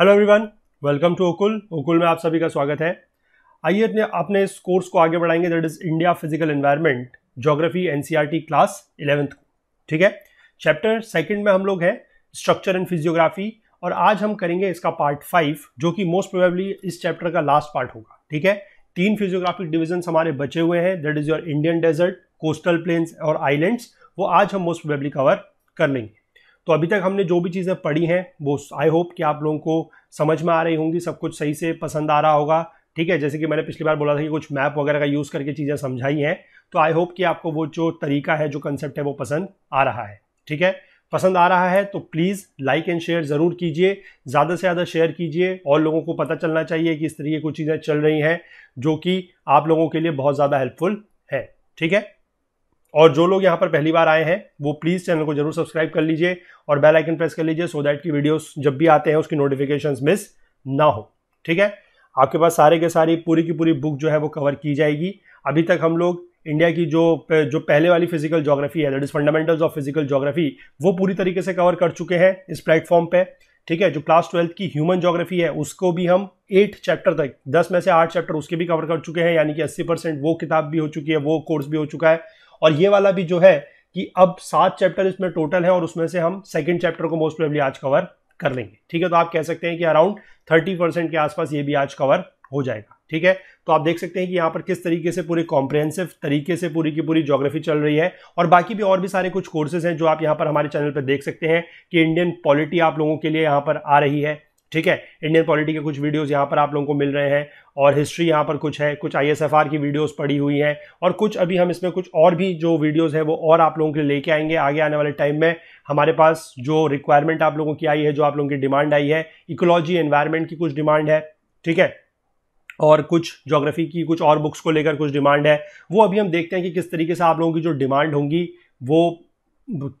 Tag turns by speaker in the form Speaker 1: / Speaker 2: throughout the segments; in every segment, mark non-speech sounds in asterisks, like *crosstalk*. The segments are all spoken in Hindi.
Speaker 1: हेलो एवरीवन वेलकम टू ओकुल ओकुल में आप सभी का स्वागत है आइए अपने अपने इस कोर्स को आगे बढ़ाएंगे that is India physical environment geography NCERT class eleventh ठीक है चैप्टर सेकंड में हम लोग हैं स्ट्रक्चर एंड फिजियोग्राफी और आज हम करेंगे इसका पार्ट फाइव जो कि मोस्ट प्रोबेबली इस चैप्टर का लास्ट पार्ट होगा ठीक है तीन फिजियोग्राफिक डिविजन हमारे बचे हुए हैं that is your Indian desert coastal plains और आइलैंड्स वो आज हम मोस्ट प्रोबेबली कवर कर लेंगे तो अभी तक हमने जो भी चीज़ें पढ़ी हैं वो आई होप कि आप लोगों को समझ में आ रही होंगी सब कुछ सही से पसंद आ रहा होगा ठीक है जैसे कि मैंने पिछली बार बोला था कि कुछ मैप वगैरह का यूज़ करके चीज़ें समझाई हैं तो आई होप कि आपको वो जो तरीका है जो कंसेप्ट है वो पसंद आ रहा है ठीक है पसंद आ रहा है तो प्लीज़ लाइक एंड शेयर ज़रूर कीजिए ज़्यादा से ज़्यादा शेयर कीजिए और लोगों को पता चलना चाहिए कि इस तरीके की चीज़ें चल रही हैं जो कि आप लोगों के लिए बहुत ज़्यादा हेल्पफुल है ठीक है और जो लोग यहाँ पर पहली बार आए हैं वो प्लीज़ चैनल को जरूर सब्सक्राइब कर लीजिए और बेल आइकन प्रेस कर लीजिए सो दैट की वीडियोस जब भी आते हैं उसकी नोटिफिकेशंस मिस ना हो ठीक है आपके पास सारे के सारी पूरी की पूरी बुक जो है वो कवर की जाएगी अभी तक हम लोग इंडिया की जो जो पहले वाली फिजिकल जोग्राफी है that is fundamentals of physical geography वो पूरी तरीके से कवर कर चुके हैं इस प्लेटफॉर्म पे ठीक है जो क्लास ट्वेल्थ की ह्यूमन जोग्राफी है उसको भी हम एट चैप्टर तक दस में से आठ चैप्टर उसके भी कवर कर चुके हैं यानी कि अस्सी परसेंट वो किताब भी हो चुकी है वो कोर्स भी हो चुका है और ये वाला भी जो है कि अब सात चैप्टर इसमें टोटल है और उसमें से हम सेकेंड चैप्टर को मोस्ट प्रेबली आज कवर कर लेंगे ठीक है तो आप कह सकते हैं कि अराउंड थर्टी परसेंट के आसपास ये भी आज कवर हो जाएगा ठीक है तो आप देख सकते हैं कि यहाँ पर किस तरीके से पूरे कॉम्प्रिहेंसिव तरीके से पूरी की पूरी ज्योग्राफी चल रही है और बाकी भी और भी सारे कुछ कोर्सेज हैं जो आप यहाँ पर हमारे चैनल पर देख सकते हैं कि इंडियन पॉलिटी आप लोगों के लिए यहाँ पर आ रही है ठीक है इंडियन पॉलिटी के कुछ वीडियोस यहाँ पर आप लोगों को मिल रहे हैं और हिस्ट्री यहाँ पर कुछ है कुछ आई की वीडियोस पड़ी हुई हैं और कुछ अभी हम इसमें कुछ और भी जो वीडियोस हैं वो और आप लोगों के लिए लेके आएंगे आगे आने वाले टाइम में हमारे पास जो रिक्वायरमेंट आप लोगों की आई है जो आप लोगों की डिमांड आई है इकोलॉजी एन्वायरमेंट की कुछ डिमांड है ठीक है और कुछ जोग्राफी की कुछ और बुक्स को लेकर कुछ डिमांड है वो अभी हम देखते हैं कि किस तरीके से आप लोगों की जो डिमांड होंगी वो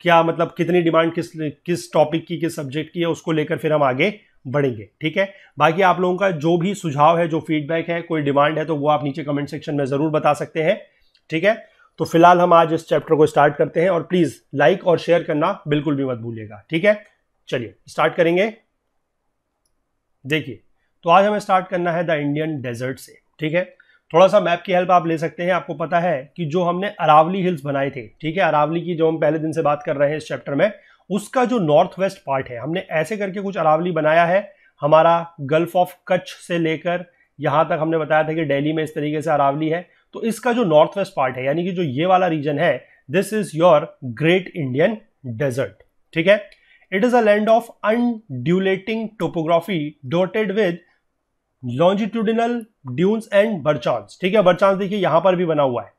Speaker 1: क्या मतलब कितनी डिमांड किस किस टॉपिक की किस सब्जेक्ट की है उसको लेकर फिर हम आगे बढ़ेंगे ठीक है बाकी आप लोगों का जो भी सुझाव है जो फीडबैक है कोई डिमांड है तो वो आप नीचे कमेंट सेक्शन में ज़रूर बता सकते हैं ठीक है तो फिलहाल हम आज इस चैप्टर को स्टार्ट करते हैं और प्लीज़ लाइक और शेयर करना बिल्कुल भी मत भूलिएगा ठीक है चलिए स्टार्ट करेंगे देखिए तो आज हमें स्टार्ट करना है द इंडियन डेजर्ट से ठीक है थोड़ा सा मैप की हेल्प आप ले सकते हैं आपको पता है कि जो हमने अरावली हिल्स बनाए थे ठीक है अरावली की जो हम पहले दिन से बात कर रहे हैं इस चैप्टर में उसका जो नॉर्थ वेस्ट पार्ट है हमने ऐसे करके कुछ अरावली बनाया है हमारा गल्फ ऑफ कच्छ से लेकर यहाँ तक हमने बताया था कि दिल्ली में इस तरीके से अरावली है तो इसका जो नॉर्थ वेस्ट पार्ट है यानी कि जो ये वाला रीजन है this is your great Indian desert ठीक है it is a land of undulating topography dotted with longitudinal dunes and barchans ठीक है बर्चांस देखिए यहां पर भी बना हुआ है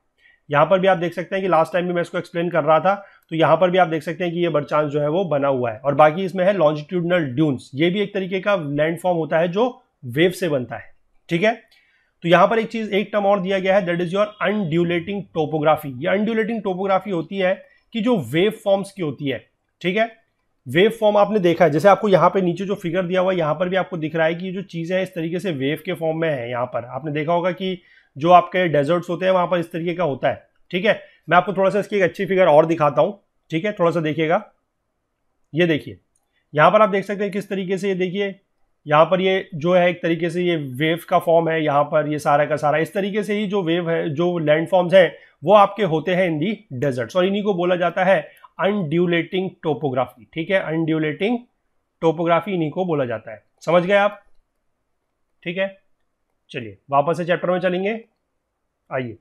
Speaker 1: यहां पर भी आप देख सकते हैं कि लास्ट टाइम भी मैं इसको एक्सप्लेन कर रहा था तो यहां पर भी आप देख सकते हैं कि ये बरचांस जो है वो बना हुआ है और बाकी इसमें है लॉन्जिट्यूडनल ड्यून्स ये भी एक तरीके का लैंडफॉर्म होता है जो वेव से बनता है ठीक है तो यहां पर एक चीज एक टर्म और दिया गया है that is your undulating topography ये अनड्यूलेटिंग टोपोग्राफी होती है कि जो वेव फॉर्म्स की होती है ठीक है वेव फॉर्म आपने देखा है जैसे आपको यहाँ पे नीचे जो फिगर दिया हुआ है यहाँ पर भी आपको दिख रहा है कि जो चीज़ें इस तरीके से वेव के फॉर्म में है यहाँ पर आपने देखा होगा कि जो आपके डेजर्ट्स होते हैं वहाँ पर इस तरीके का होता है ठीक है मैं आपको थोड़ा सा इसकी एक अच्छी फिगर और दिखाता हूँ ठीक है थोड़ा सा देखिएगा ये देखिए यहाँ पर आप देख सकते हैं किस तरीके से ये देखिए यहाँ पर ये जो है एक तरीके से ये वेव का फॉर्म है यहाँ पर ये सारा का सारा इस तरीके से ही जो वेव है जो लैंड फॉर्म्स हैं वो आपके होते हैं इन दी डेजर्ट्स और इन्हीं को बोला जाता है अनड्यूलेटिंग टोपोग्राफी ठीक है अनड्यूलेटिंग टोपोग्राफी इन्हीं को बोला जाता है समझ गए आप ठीक है चलिए वापस से चैप्टर में चलेंगे आइए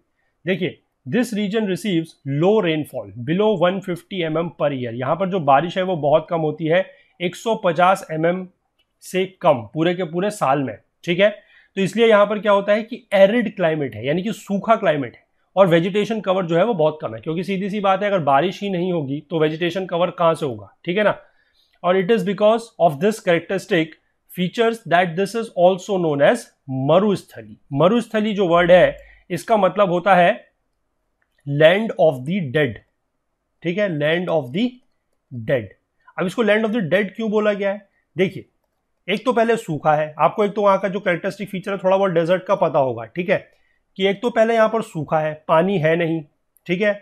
Speaker 1: देखिए this region receives low rainfall below 150 M mm per year यहाँ पर जो बारिश है वो बहुत कम होती है 150 एम mm से कम पूरे के पूरे साल में ठीक है तो इसलिए यहाँ पर क्या होता है कि एरिड क्लाइमेट है यानी कि सूखा क्लाइमेट है और वेजिटेशन कवर जो है वो बहुत कम है क्योंकि सीधी सी बात है अगर बारिश ही नहीं होगी तो वेजिटेशन कवर कहाँ से होगा ठीक है ना और it is because of this characteristic features that this is also known as Marusthali Marusthali जो वर्ड है इसका मतलब होता है लैंड ऑफ द डेड ठीक है लैंड ऑफ द डेड अब इसको लैंड ऑफ द डेड क्यों बोला गया है देखिए एक तो पहले सूखा है आपको एक तो वहां का जो कैरेक्टरिस्टिक फीचर है थोड़ा बहुत डेजर्ट का पता होगा ठीक है कि एक तो पहले यहां पर सूखा है पानी है नहीं ठीक है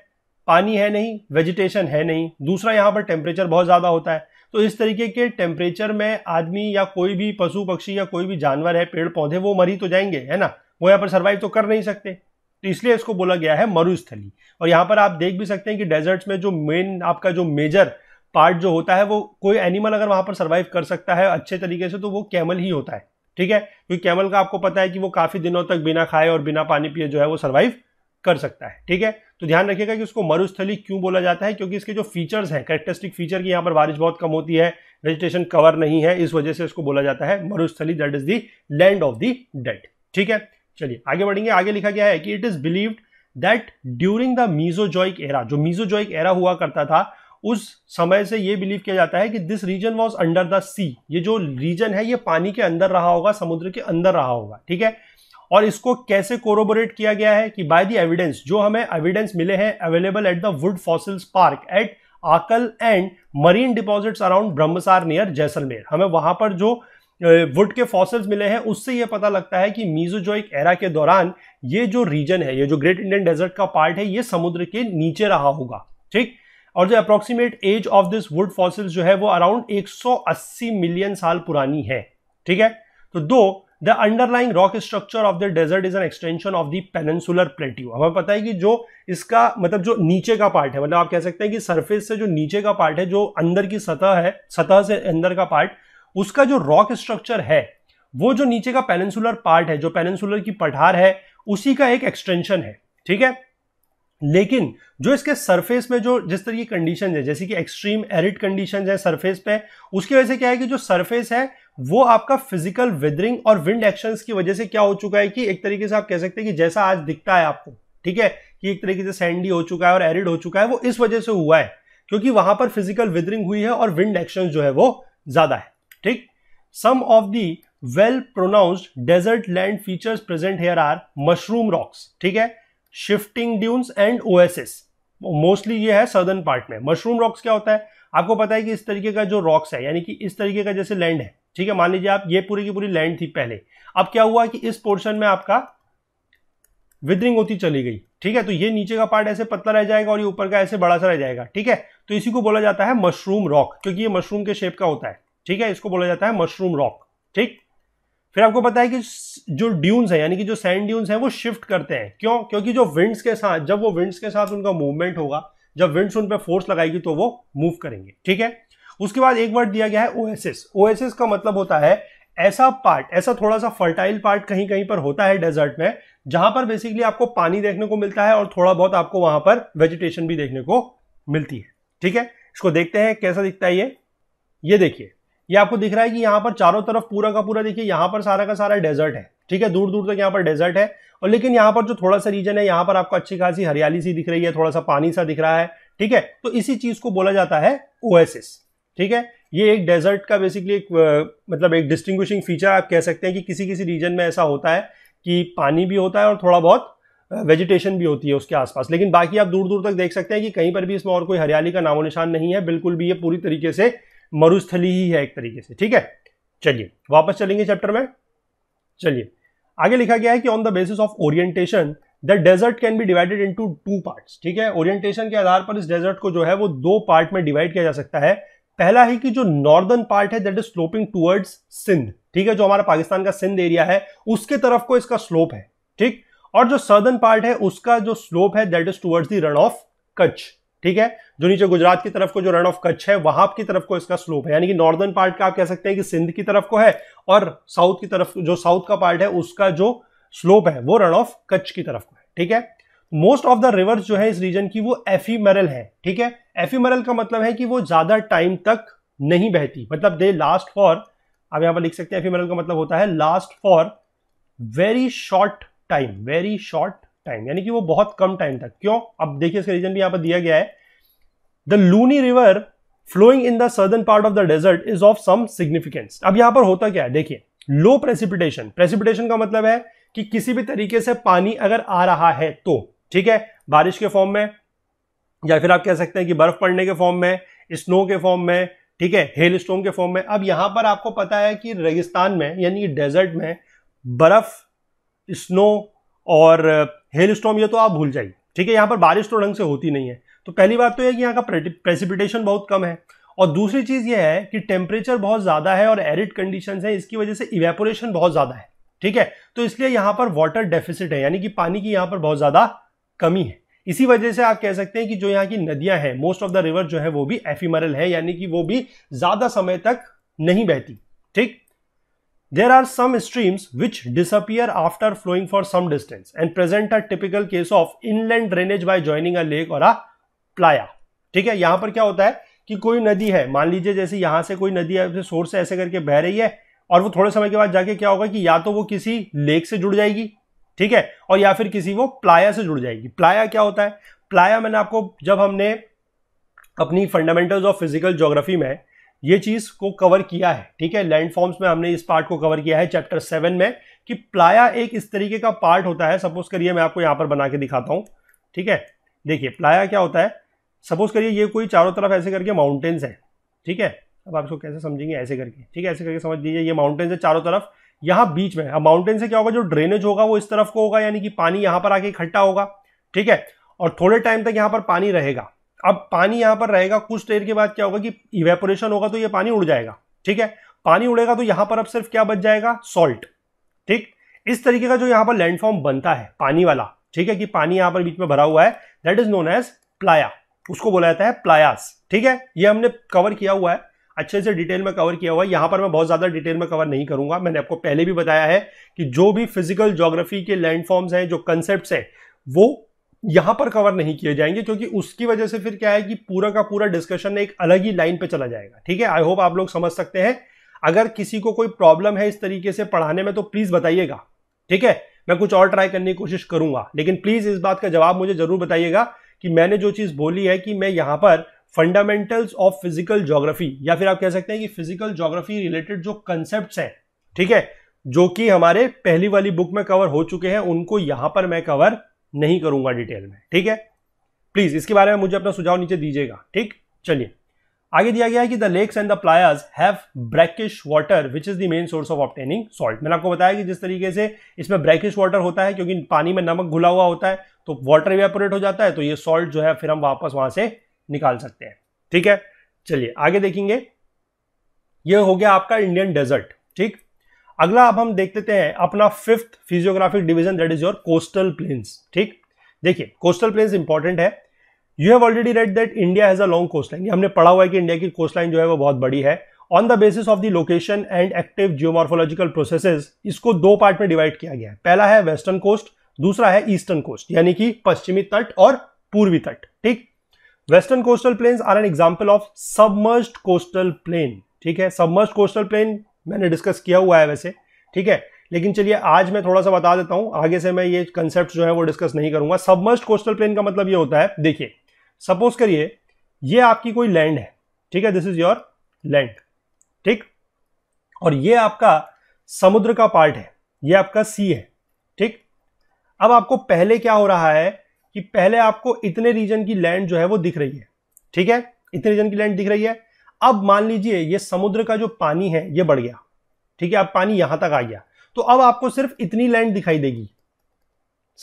Speaker 1: पानी है नहीं वेजिटेशन है नहीं दूसरा यहां पर टेम्परेचर बहुत ज़्यादा होता है तो इस तरीके के टेम्परेचर में आदमी या कोई भी पशु पक्षी या कोई भी जानवर है पेड़ पौधे वो मरी तो जाएंगे है ना वो यहां पर सर्वाइव तो कर नहीं सकते तो इसलिए इसको बोला गया है मरुस्थली और यहाँ पर आप देख भी सकते हैं कि डेजर्ट्स में जो मेन आपका जो मेजर पार्ट जो होता है वो कोई एनिमल अगर वहाँ पर सर्वाइव कर सकता है अच्छे तरीके से तो वो कैमल ही होता है ठीक है क्योंकि कैमल का आपको पता है कि वो काफ़ी दिनों तक बिना खाए और बिना पानी पिए जो है वो सर्वाइव कर सकता है ठीक है तो ध्यान रखिएगा कि उसको मरुस्थली क्यों बोला जाता है क्योंकि इसके जो फीचर्स हैं करेक्टरिस्टिक फीचर की यहाँ पर बारिश बहुत कम होती है वेजिटेशन कवर नहीं है इस वजह से इसको बोला जाता है Marusthali that is the land of the dead ठीक है चलिए आगे बढ़ेंगे आगे लिखा गया है कि it is believed that during the Mesozoic era जो मीजोजॉइक एरा हुआ करता था उस समय से यह बिलीव किया जाता है कि this region was under the sea ये जो रीजन है ये पानी के अंदर रहा होगा समुद्र के अंदर रहा होगा ठीक है और इसको कैसे कोरोबोरेट किया गया है कि बाय द एविडेंस जो हमें एविडेंस मिले हैं available at the wood fossils park at Akal and marine deposits around Brahmsar near Jaisalmer हमें वहां पर जो वुड के फॉसल्स मिले हैं उससे यह पता लगता है कि मीजोजोइक एरा के दौरान ये जो रीजन है ये जो ग्रेट इंडियन डेजर्ट का पार्ट है ये समुद्र के नीचे रहा होगा ठीक और जो approximate age of this wood fossils जो है वो अराउंड 180 मिलियन साल पुरानी है ठीक है तो though the underlying rock structure of the desert is an extension of the peninsular plateau हमें पता है कि जो इसका मतलब जो नीचे का पार्ट है मतलब आप कह सकते हैं कि सरफेस से जो नीचे का पार्ट है जो अंदर की सतह है सतह से अंदर का पार्ट उसका जो रॉक स्ट्रक्चर है वो जो नीचे का पेनेंसुलर पार्ट है जो पेनेंसुलर की पठार है उसी का एक एक्सटेंशन है ठीक है लेकिन जो इसके सरफेस में जो जिस तरह की कंडीशन है जैसे कि एक्सट्रीम एरिड कंडीशन है सरफेस पे उसकी वजह से क्या है कि जो सरफेस है वो आपका फिजिकल विदरिंग और विंड एक्शन की वजह से क्या हो चुका है कि एक तरीके से आप कह सकते हैं कि जैसा आज दिखता है आपको ठीक है कि एक तरीके से सैंडी हो चुका है और एरिड हो चुका है वो इस वजह से हुआ है क्योंकि वहां पर फिजिकल विदरिंग हुई है और विंड एक्शन जो है वो ज्यादा है ठीक some of the well pronounced desert land features present here are mushroom rocks ठीक है shifting dunes and oasis mostly ये है सदर्न पार्ट में मशरूम रॉक्स क्या होता है आपको पता है कि इस तरीके का जो रॉक्स है यानी कि इस तरीके का जैसे लैंड है ठीक है मान लीजिए आप ये पूरी की पूरी लैंड थी पहले अब क्या हुआ कि इस पोर्शन में आपका विदरिंग होती चली गई ठीक है तो ये नीचे का पार्ट ऐसे पतला रह जाएगा और ये ऊपर का ऐसे बड़ा सा रह जाएगा ठीक है तो इसी को बोला जाता है मशरूम रॉक क्योंकि ये मशरूम के शेप का होता है ठीक है इसको बोला जाता है मशरूम रॉक ठीक फिर आपको पता है कि जो ड्यून्स है यानी कि जो सैंड ड्यून्स है वो शिफ्ट करते हैं क्यों क्योंकि जो विंड्स के साथ जब वो विंड्स के साथ उनका मूवमेंट होगा जब विंड्स उन पर फोर्स लगाएगी तो वो मूव करेंगे ठीक है उसके बाद एक वर्ड दिया गया है ओएसएस ओएसएस का मतलब होता है ऐसा पार्ट ऐसा थोड़ा सा फर्टाइल पार्ट कहीं कहीं पर होता है डेजर्ट में जहां पर बेसिकली आपको पानी देखने को मिलता है और थोड़ा बहुत आपको वहां पर वेजिटेशन भी देखने को मिलती है ठीक है इसको देखते हैं कैसा दिखता है ये ये देखिए ये आपको दिख रहा है कि यहाँ पर चारों तरफ पूरा का पूरा देखिए यहाँ पर सारा का सारा डेजर्ट है ठीक है दूर दूर तक यहाँ पर डेजर्ट है और लेकिन यहाँ पर जो थोड़ा सा रीजन है यहाँ पर आपको अच्छी खासी हरियाली सी दिख रही है थोड़ा सा पानी सा दिख रहा है ठीक है तो इसी चीज को बोला जाता है ओएसएस ठीक है ये एक डेजर्ट का बेसिकली एक मतलब एक डिस्टिंग्विशिंग फीचर आप कह सकते हैं कि किसी किसी रीजन में ऐसा होता है कि पानी भी होता है और थोड़ा बहुत वेजिटेशन भी होती है उसके आसपास लेकिन बाकी आप दूर दूर तक देख सकते हैं कि कहीं पर भी इसमें और कोई हरियाली का नामो निशान नहीं है बिल्कुल भी ये पूरी तरीके से मरुस्थली ही है एक तरीके से ठीक है चलिए वापस चलेंगे चैप्टर में चलिए आगे लिखा गया है कि on the basis of orientation the desert can be divided into two parts ठीक है ओरिएंटेशन के आधार पर इस डेजर्ट को जो है वो दो पार्ट में डिवाइड किया जा सकता है पहला है कि जो नॉर्दर्न पार्ट है that is sloping towards Sindh ठीक है जो हमारा पाकिस्तान का सिंध एरिया है उसके तरफ को इसका स्लोप है ठीक और जो सदर्न पार्ट है उसका जो स्लोप है that is towards the Rann of Kutch ठीक है जो नीचे गुजरात की तरफ को जो रन ऑफ कच्छ है वहां की तरफ को इसका स्लोप है यानी कि नॉर्दर्न पार्ट का आप कह सकते हैं कि सिंध की तरफ को है और साउथ की तरफ जो साउथ का पार्ट है उसका जो स्लोप है वो रन ऑफ कच्छ की तरफ को है ठीक है मोस्ट ऑफ द रिवर्स जो है इस रीजन की वो एफीमरल है ठीक है एफीमरल का मतलब है कि वो ज्यादा टाइम तक नहीं बहती मतलब दे लास्ट फॉर आप यहां पर लिख सकते हैं एफीमरल का मतलब होता है last for very short time very short time यानी कि वो बहुत कम टाइम तक क्यों अब देखिए इसका रीजन भी यहां पर दिया गया है the Luni river flowing in the southern part of the desert is of some significance अब यहां पर होता क्या है देखिए लो प्रेसिपिटेशन प्रेसिपिटेशन का मतलब है कि किसी भी तरीके से पानी अगर आ रहा है तो ठीक है बारिश के फॉर्म में या फिर आप कह सकते हैं कि बर्फ पड़ने के फॉर्म में स्नो के फॉर्म में ठीक है हेल स्टोन के फॉर्म में अब यहां पर आपको पता है कि रेगिस्तान में यानी डेजर्ट में बर्फ स्नो और हेल स्टॉम ये तो आप भूल जाइए ठीक है यहाँ पर बारिश तो ढंग से होती नहीं है तो पहली बात तो यह कि यहाँ का प्रेसिपिटेशन बहुत कम है और दूसरी चीज़ यह है कि टेम्परेचर बहुत ज़्यादा है और एरिड कंडीशन है इसकी वजह से इवेपोरेशन बहुत ज़्यादा है ठीक है तो इसलिए यहाँ पर वाटर डेफिसिट है यानी कि पानी की यहाँ पर बहुत ज़्यादा कमी है इसी वजह से आप कह सकते हैं कि जो यहाँ की नदियां हैं मोस्ट ऑफ द रिवर जो है वो भी एफिमरल है यानी कि वो भी ज़्यादा समय तक नहीं बहती ठीक There are some streams which disappear after flowing for some distance and present a typical case of inland drainage by joining a lake or a playa. ठीक है यहां पर क्या होता है कि कोई नदी है मान लीजिए जैसे यहां से कोई नदी है सोर्स से ऐसे करके बह रही है और वो थोड़े समय के बाद जाके क्या होगा कि या तो वो किसी लेक से जुड़ जाएगी ठीक है और या फिर किसी वो प्लाया से जुड़ जाएगी प्लाया क्या होता है प्लाया मैंने आपको जब हमने अपनी फंडामेंटल्स ऑफ फिजिकल जोग्राफी में ये चीज को कवर किया है ठीक है लैंडफॉर्म्स में हमने इस पार्ट को कवर किया है चैप्टर सेवन में कि प्लाया एक इस तरीके का पार्ट होता है सपोज करिए मैं आपको यहां पर बना के दिखाता हूं ठीक है देखिए प्लाया क्या होता है सपोज करिए ये कोई चारों तरफ ऐसे करके माउंटेन्स है ठीक है अब आप इसको कैसे समझेंगे ऐसे करके ठीक है ऐसे करके समझ लीजिए ये माउंटेन्स है चारों तरफ यहाँ बीच में अब माउंटेन से क्या होगा जो ड्रेनेज होगा वो इस तरफ को होगा यानी कि पानी यहाँ पर आके इकट्ठा होगा ठीक है और थोड़े टाइम तक यहाँ पर पानी रहेगा अब पानी यहां पर रहेगा कुछ देर के बाद क्या होगा कि इवेपोरेशन होगा तो ये पानी उड़ जाएगा ठीक है पानी उड़ेगा तो यहां पर अब सिर्फ क्या बच जाएगा सॉल्ट ठीक इस तरीके का जो यहां पर लैंडफॉर्म बनता है पानी वाला ठीक है कि पानी यहां पर बीच में भरा हुआ है that is known as playa उसको बोला जाता है प्लायास ठीक है ये हमने कवर किया हुआ है अच्छे से डिटेल में कवर किया हुआ है यहां पर मैं बहुत ज्यादा डिटेल में कवर नहीं करूंगा मैंने आपको पहले भी बताया है कि जो भी फिजिकल ज्योग्राफी के लैंडफॉर्म्स हैं जो कंसेप्ट हैं वो यहां पर कवर नहीं किए जाएंगे क्योंकि उसकी वजह से फिर क्या है कि पूरा का पूरा डिस्कशन एक अलग ही लाइन पे चला जाएगा ठीक है आई होप आप लोग समझ सकते हैं अगर किसी को कोई प्रॉब्लम है इस तरीके से पढ़ाने में तो प्लीज बताइएगा ठीक है मैं कुछ और ट्राई करने की कोशिश करूंगा लेकिन प्लीज इस बात का जवाब मुझे जरूर बताइएगा कि मैंने जो चीज बोली है कि मैं यहां पर फंडामेंटल्स ऑफ फिजिकल ज्योग्राफी या फिर आप कह सकते हैं कि फिजिकल ज्योग्राफी रिलेटेड जो कंसेप्ट हैं ठीक है जो कि हमारे पहली वाली बुक में कवर हो चुके हैं उनको यहां पर मैं कवर नहीं करूंगा डिटेल में ठीक है प्लीज इसके बारे में मुझे अपना सुझाव नीचे दीजिएगा ठीक चलिए आगे दिया गया है कि the lakes and the playas have brackish water which is the main source of obtaining salt मैंने आपको बताया कि जिस तरीके से इसमें ब्रैकिश वाटर होता है क्योंकि पानी में नमक घुला हुआ होता है तो वाटर इवेपोरेट हो जाता है तो ये सॉल्ट जो है फिर हम वापस वहां से निकाल सकते हैं ठीक है चलिए आगे देखेंगे ये हो गया आपका इंडियन डेजर्ट ठीक अगला अब हम देख लेते हैं अपना fifth physiographic division that is your coastal plains ठीक देखिए कोस्टल प्लेन्स इंपॉर्टेंट है you have already read that India has a long coastline हमने पढ़ा हुआ है कि इंडिया की कोस्ट लाइन जो है वो बहुत बड़ी है on the basis of the location and active geomorphological processes इसको दो पार्ट में डिवाइड किया गया है पहला है वेस्टर्न कोस्ट दूसरा है ईस्टर्न कोस्ट यानी कि पश्चिमी तट और पूर्वी तट ठीक western coastal plain are an example of submerged coastal plain ठीक है सबमर्स्ड कोस्टल प्लेन मैंने डिस्कस किया हुआ है वैसे ठीक है लेकिन चलिए आज मैं थोड़ा सा बता देता हूँ आगे से मैं ये कंसेप्ट जो है वो डिस्कस नहीं करूंगा सबमर्स्ट कोस्टल प्लेन का मतलब ये होता है देखिए सपोज करिए ये आपकी कोई लैंड है ठीक है दिस इज योर लैंड ठीक और ये आपका समुद्र का पार्ट है ये आपका सी है ठीक अब आपको पहले क्या हो रहा है कि पहले आपको इतने रीजन की लैंड जो है वो दिख रही है ठीक है इतने रीजन की लैंड दिख रही है अब मान लीजिए ये समुद्र का जो पानी है ये बढ़ गया ठीक है अब पानी यहां तक आ गया तो अब आपको सिर्फ इतनी लैंड दिखाई देगी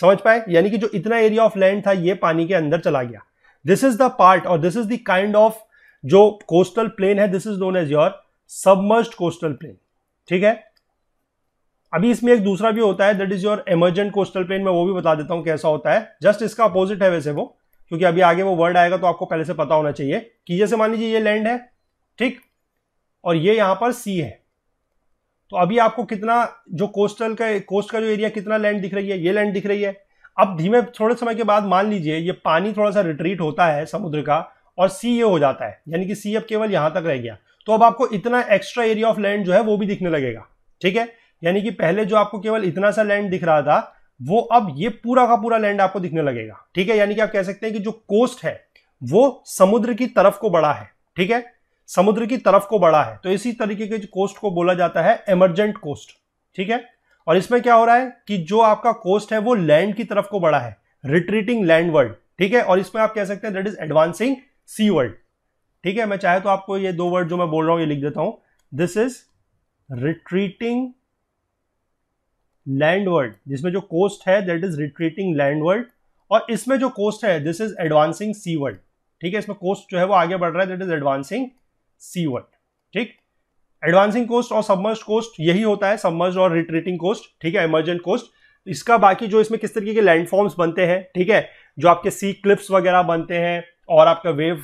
Speaker 1: समझ पाए यानी कि जो इतना एरिया ऑफ लैंड था ये पानी के अंदर चला गया दिस इज द पार्ट और this is the kind of जो कोस्टल प्लेन है this is known as your submerged coastal plain ठीक है अभी इसमें एक दूसरा भी होता है that is your emergent coastal plain मैं वो भी बता देता हूं कैसा होता है जस्ट इसका अपोजिट है वैसे वो क्योंकि अभी आगे वो वर्ड आएगा तो आपको पहले से पता होना चाहिए कि जैसे मान लीजिए ये लैंड है ठीक और ये यहां पर सी है तो अभी आपको कितना जो कोस्टल का कोस्ट का जो एरिया कितना लैंड दिख रही है ये लैंड दिख रही है अब धीमे थोड़े समय के बाद मान लीजिए ये पानी थोड़ा सा रिट्रीट होता है समुद्र का और सी ये हो जाता है यानी कि सी अब केवल यहां तक रह गया तो अब आपको इतना एक्स्ट्रा एरिया ऑफ लैंड जो है वो भी दिखने लगेगा ठीक है यानी कि पहले जो आपको केवल इतना सा लैंड दिख रहा था वो अब ये पूरा का पूरा लैंड आपको दिखने लगेगा ठीक है यानी कि आप कह सकते हैं कि जो कोस्ट है वो समुद्र की तरफ को बड़ा है ठीक है समुद्र की तरफ को बढ़ा है तो इसी तरीके के कोस्ट को बोला जाता है एमरजेंट कोस्ट ठीक है और इसमें क्या हो रहा है कि जो आपका कोस्ट है वो लैंड की तरफ को बढ़ा है रिट्रीटिंग लैंड वर्ल्ड ठीक है और इसमें आप कह सकते हैं that is advancing seaward ठीक है मैं चाहे तो आपको ये दो वर्ड जो मैं बोल रहा हूं ये लिख देता हूं this is retreating landward जिसमें जो कोस्ट है that is retreating landward और इसमें जो कोस्ट है this is advancing seaward ठीक है इसमें कोस्ट जो है वो आगे बढ़ रहा है दैट इज एडवांसिंग सी वन ठीक एडवांसिंग कोस्ट और सबमर्ज कोस्ट यही होता है सबमर्ज और रिट्रीटिंग कोस्ट ठीक है इमरजेंट कोस्ट इसका बाकी जो इसमें किस तरीके के लैंडफॉर्म्स बनते हैं ठीक है जो आपके सी क्लिप्स वगैरह बनते हैं और आपका वेव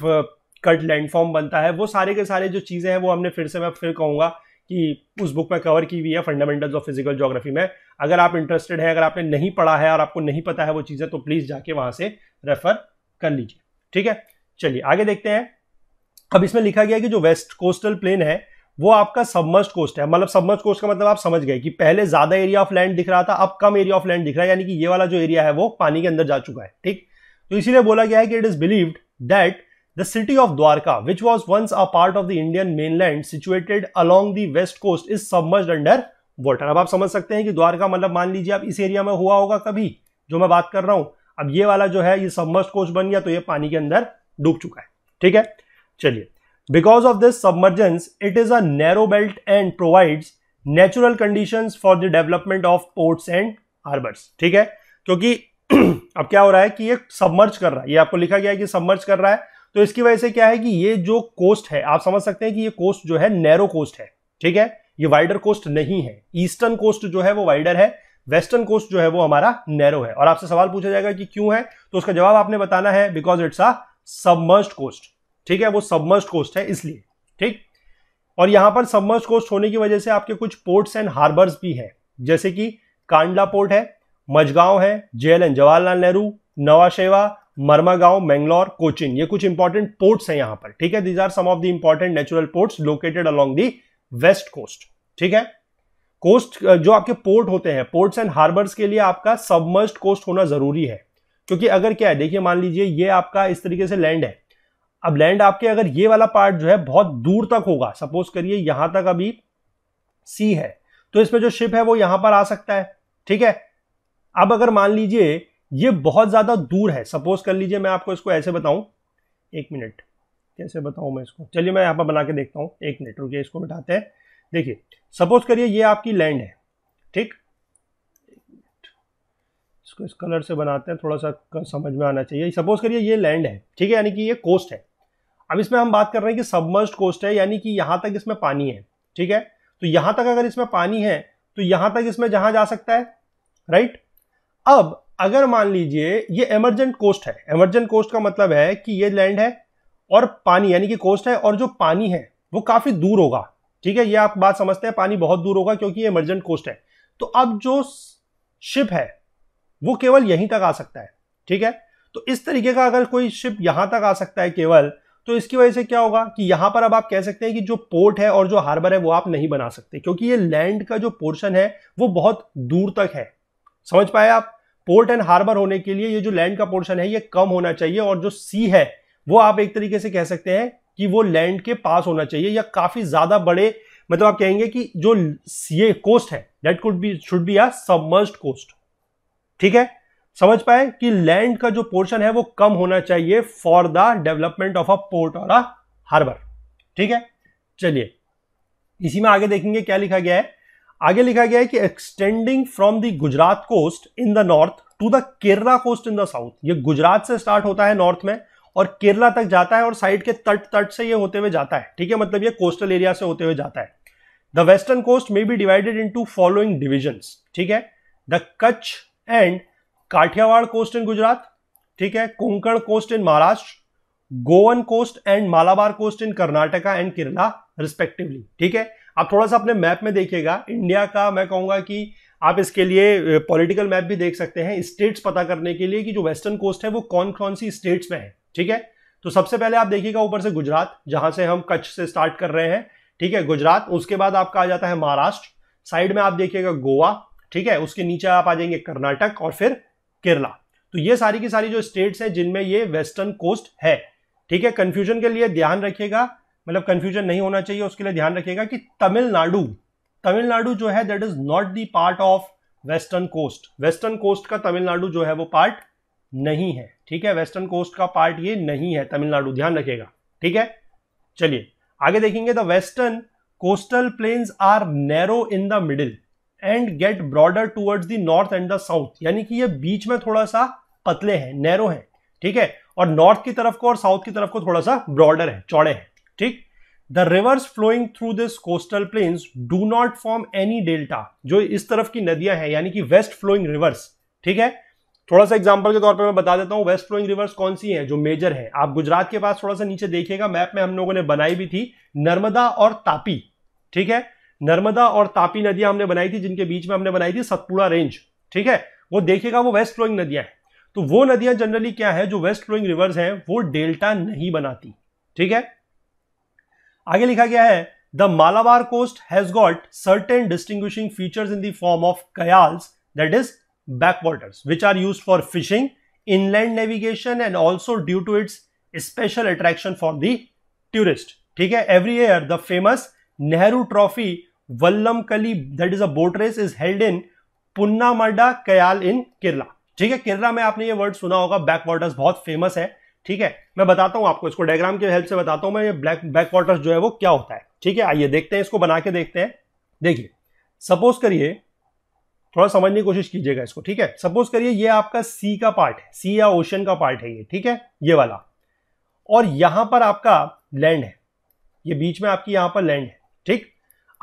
Speaker 1: कट लैंडफॉर्म बनता है वो सारे के सारे जो चीज़ें हैं वो हमने फिर से मैं फिर कहूँगा कि उस बुक में कवर की हुई है फंडामेंटल्स ऑफ फिजिकल जोग्राफी में अगर आप इंटरेस्टेड हैं अगर आपने नहीं पढ़ा है और आपको नहीं पता है वो चीज़ें तो प्लीज़ जाके वहाँ से रेफर कर लीजिए ठीक है चलिए आगे देखते हैं अब इसमें लिखा गया कि जो वेस्ट कोस्टल प्लेन है वो आपका सबमस्ट कोस्ट है मतलब सबमस्ट कोस्ट का मतलब आप समझ गए कि पहले ज्यादा एरिया ऑफ लैंड दिख रहा था अब कम एरिया ऑफ लैंड दिख रहा है यानी कि ये वाला जो एरिया है वो पानी के अंदर जा चुका है ठीक तो इसीलिए बोला गया है कि it is believed that the city of Dwarka which was once a part of the Indian mainland situated along the west coast is submerged under water अब आप समझ सकते हैं कि द्वारका मतलब मान लीजिए आप इस एरिया में हुआ होगा कभी जो मैं बात कर रहा हूं अब ये वाला जो है ये सबमर्ज कोस्ट बन गया तो ये पानी के अंदर डूब चुका है ठीक है चलिए because of this submergence it is narrow belt and provides natural conditions for the development of ports and harbours ठीक है क्योंकि *clears throat* अब क्या हो रहा है कि ये सबमर्ज कर रहा है ये आपको लिखा गया है कि सबमर्ज कर रहा है तो इसकी वजह से क्या है कि ये जो कोस्ट है आप समझ सकते हैं कि ये कोस्ट जो है नैरो कोस्ट है ठीक है ये वाइडर कोस्ट नहीं है ईस्टर्न कोस्ट जो है वो वाइडर है वेस्टर्न कोस्ट जो है वो हमारा नैरो है और आपसे सवाल पूछा जाएगा कि क्यों है तो उसका जवाब आपने बताना है because it's a submerge coast ठीक है वो सबमस्ट कोस्ट है इसलिए ठीक और यहां पर सबमस्ट कोस्ट होने की वजह से आपके कुछ पोर्ट्स एंड हार्बर्स भी हैं जैसे कि कांडला पोर्ट है मजगांव है जेएल एंड जवाहरलाल नेहरू नवाशेवा गांव मैंगलोर कोचिन ये कुछ इंपॉर्टेंट पोर्ट्स हैं यहां पर ठीक है these are some of the important natural ports located along the west coast ठीक है कोस्ट जो आपके पोर्ट होते हैं पोर्ट्स एंड हार्बर्स के लिए आपका सबमर्स्ड कोस्ट होना जरूरी है क्योंकि अगर क्या है देखिए मान लीजिए ये आपका इस तरीके से लैंड है अब लैंड आपके अगर ये वाला पार्ट जो है बहुत दूर तक होगा सपोज करिए यहां तक अभी सी है तो इसमें जो शिप है वो यहां पर आ सकता है ठीक है अब अगर मान लीजिए ये बहुत ज्यादा दूर है सपोज कर लीजिए मैं आपको इसको ऐसे बताऊं एक मिनट कैसे बताऊं मैं इसको चलिए मैं यहां पर बना के देखता हूं एक मिनट रुकिए इसको बिठाते हैं देखिए सपोज करिए ये आपकी लैंड है ठीक इसको इस कलर से बनाते हैं थोड़ा सा समझ में आना चाहिए सपोज करिए ये लैंड है ठीक है यानी कि ये कोस्ट है अब इसमें हम बात कर रहे हैं कि सबमर्ज कोस्ट है यानी कि यहां तक इसमें पानी है ठीक है तो यहां तक अगर इसमें पानी है तो यहां तक इसमें जहां जा सकता है राइट अब अगर मान लीजिए ये इमरजेंट कोस्ट है एमरजेंट कोस्ट का मतलब है कि ये लैंड है और पानी यानी कि कोस्ट है और जो पानी है वो काफी दूर होगा ठीक है ये आप बात समझते हैं पानी बहुत दूर होगा क्योंकि ये इमरजेंट कोस्ट है तो अब जो शिप है वो केवल यहीं तक आ सकता है ठीक है तो इस तरीके का अगर कोई शिप यहां तक आ सकता है केवल तो इसकी वजह से क्या होगा कि यहां पर अब आप कह सकते हैं कि जो पोर्ट है और जो हार्बर है वो आप नहीं बना सकते क्योंकि ये लैंड का जो पोर्शन है वो बहुत दूर तक है समझ पाए आप पोर्ट एंड हार्बर होने के लिए ये जो लैंड का पोर्शन है ये कम होना चाहिए और जो सी है वो आप एक तरीके से कह सकते हैं कि वो लैंड के पास होना चाहिए या काफी ज्यादा बड़े मतलब आप कहेंगे कि जो ये कोस्ट है that could be should be a submerged coast ठीक है समझ पाए कि लैंड का जो पोर्शन है वो कम होना चाहिए for the development of a port और अ हार्बर ठीक है चलिए इसी में आगे देखेंगे क्या लिखा गया है आगे लिखा गया है कि extending from the Gujarat coast in the north to the Kerala coast in the south ये गुजरात से स्टार्ट होता है नॉर्थ में और केरला तक जाता है और साइड के तट तट से ये होते हुए जाता है ठीक है मतलब ये कोस्टल एरिया से होते हुए जाता है the western coast may be divided into following division ठीक है the Kutch and Kathiawar coast in Gujarat ठीक है Konkan coast in Maharashtra Goan coast and Malabar coast in Karnataka and Kerala respectively ठीक है आप थोड़ा सा अपने मैप में देखिएगा इंडिया का मैं कहूंगा कि आप इसके लिए पॉलिटिकल मैप भी देख सकते हैं स्टेट्स पता करने के लिए कि जो वेस्टर्न कोस्ट है वो कौन कौन सी स्टेट्स में है ठीक है तो सबसे पहले आप देखिएगा ऊपर से गुजरात जहां से हम कच्छ से स्टार्ट कर रहे हैं ठीक है गुजरात उसके बाद आपका आ जाता है महाराष्ट्र साइड में आप देखिएगा गोवा ठीक है उसके नीचे आप आ जाएंगे कर्नाटक और फिर केरला तो ये सारी की सारी जो स्टेट्स हैं जिनमें ये वेस्टर्न कोस्ट है ठीक है कंफ्यूजन के लिए ध्यान रखिएगा मतलब कंफ्यूजन नहीं होना चाहिए उसके लिए ध्यान रखिएगा कि तमिलनाडु तमिलनाडु जो है that is not the part of western coast western coast का तमिलनाडु जो है वो पार्ट नहीं है ठीक है वेस्टर्न कोस्ट का पार्ट ये नहीं है तमिलनाडु ध्यान रखिएगा ठीक है चलिए आगे देखेंगे the western coastal plains are narrow in the middle and get broader towards the north and the south यानी कि ये बीच में थोड़ा सा पतले हैं नैरो हैं ठीक है और नॉर्थ की तरफ को और साउथ की तरफ को थोड़ा सा ब्रॉडर है चौड़े हैं ठीक the rivers flowing through this coastal plains do not form any delta जो इस तरफ की नदियां हैं यानी कि वेस्ट फ्लोइंग रिवर्स ठीक है थोड़ा सा एग्जाम्पल के तौर पर मैं बता देता हूँ वेस्ट फ्लोइंग रिवर्स कौन सी हैं जो मेजर हैं आप गुजरात के पास थोड़ा सा नीचे देखिएगा मैप में हम लोगों ने बनाई भी थी नर्मदा और तापी ठीक है नर्मदा और तापी नदियां हमने बनाई थी जिनके बीच में हमने बनाई थी सतपुड़ा रेंज ठीक है वो देखिएगा वो वेस्ट फ्लोइंग नदियां हैं तो वो नदियां जनरली क्या है जो वेस्ट फ्लोइंग रिवर्स हैं वो डेल्टा नहीं बनाती ठीक है आगे लिखा गया है the Malabar coast has got certain distinguishing features in the form of kayals that is back which are use for fishing inland navigation and also due to its special attraction for the tourist ठीक है every year the famous Nehru trophy Vallam Kali that is a boat is held in Punnamada Kayal in Kerala ठीक है केरला में आपने ये वर्ड सुना होगा बैक वाटर्स बहुत फेमस है ठीक है मैं बताता हूं आपको इसको डायग्राम की हेल्प से बताता हूं मैं ये ब्लैक बैक वाटर्स जो है वो क्या होता है ठीक है आइए देखते हैं इसको बना के देखते हैं देखिए सपोज करिए थोड़ा समझने की कोशिश कीजिएगा इसको ठीक है सपोज करिए ये आपका सी का पार्ट है सी या ओशन का पार्ट है ये ठीक है ये वाला और यहां पर आपका लैंड है ये बीच में आपकी यहां पर लैंड है ठीक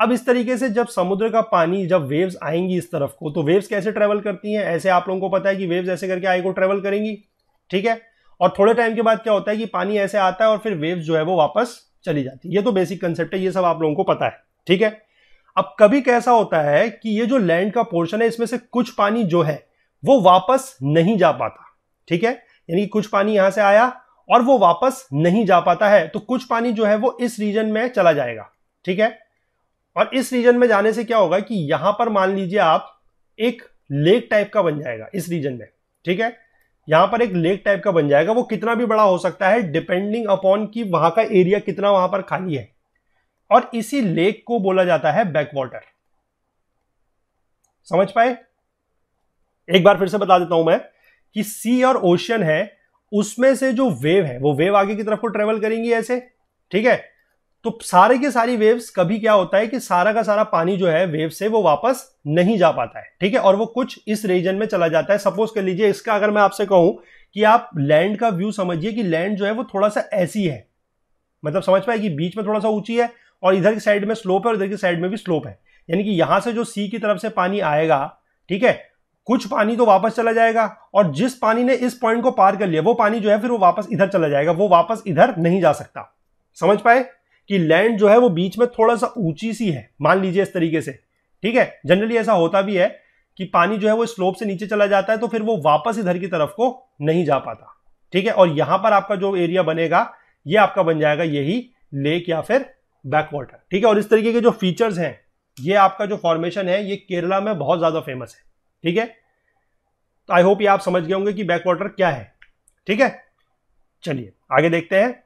Speaker 1: अब इस तरीके से जब समुद्र का पानी जब वेव्स आएंगी इस तरफ को तो वेव्स कैसे ट्रेवल करती हैं ऐसे आप लोगों को पता है कि वेव्स ऐसे करके आई को ट्रेवल करेंगी ठीक है और थोड़े टाइम के बाद क्या होता है कि पानी ऐसे आता है और फिर वेव्स जो है वो वापस चली जाती है ये तो बेसिक कंसेप्ट है ये सब आप लोगों को पता है ठीक है अब कभी कैसा होता है कि ये जो लैंड का पोर्शन है इसमें से कुछ पानी जो है वो वापस नहीं जा पाता ठीक है यानी कुछ पानी यहां से आया और वो वापस नहीं जा पाता है तो कुछ पानी जो है वो इस रीजन में चला जाएगा ठीक है और इस रीजन में जाने से क्या होगा कि यहां पर मान लीजिए आप एक लेक टाइप का बन जाएगा इस रीजन में ठीक है यहां पर एक लेक टाइप का बन जाएगा वो कितना भी बड़ा हो सकता है डिपेंडिंग अपॉन कि वहां का एरिया कितना वहां पर खाली है और इसी लेक को बोला जाता है बैक वाटर समझ पाए एक बार फिर से बता देता हूं मैं कि सी और ओशन है उसमें से जो वेव है वो वेव आगे की तरफ को ट्रेवल करेंगी ऐसे ठीक है तो सारे के सारी वेव्स कभी क्या होता है कि सारा का सारा पानी जो है वेव से वो वापस नहीं जा पाता है ठीक है और वो कुछ इस रीजन में चला जाता है सपोज कर लीजिए इसका अगर मैं आपसे कहूं कि आप लैंड का व्यू समझिए कि लैंड जो है वो थोड़ा सा ऐसी है मतलब समझ पाए कि बीच में थोड़ा सा ऊंची है और इधर की साइड में स्लोप है और इधर की साइड में भी स्लोप है यानी कि यहां से जो सी की तरफ से पानी आएगा ठीक है कुछ पानी तो वापस चला जाएगा और जिस पानी ने इस पॉइंट को पार कर लिया वो पानी जो है फिर वो वापस इधर चला जाएगा वो वापस इधर नहीं जा सकता समझ पाए कि लैंड जो है वो बीच में थोड़ा सा ऊंची सी है मान लीजिए इस तरीके से ठीक है जनरली ऐसा होता भी है कि पानी जो है वो स्लोप से नीचे चला जाता है तो फिर वो वापस इधर की तरफ को नहीं जा पाता ठीक है और यहां पर आपका जो एरिया बनेगा ये आपका बन जाएगा यही लेक या फिर बैक वाटर ठीक है और इस तरीके के जो फीचर्स हैं ये आपका जो फॉर्मेशन है ये केरला में बहुत ज्यादा फेमस है ठीक है तो आई होप ये आप समझ गए होंगे कि बैक वाटर क्या है ठीक है चलिए आगे देखते हैं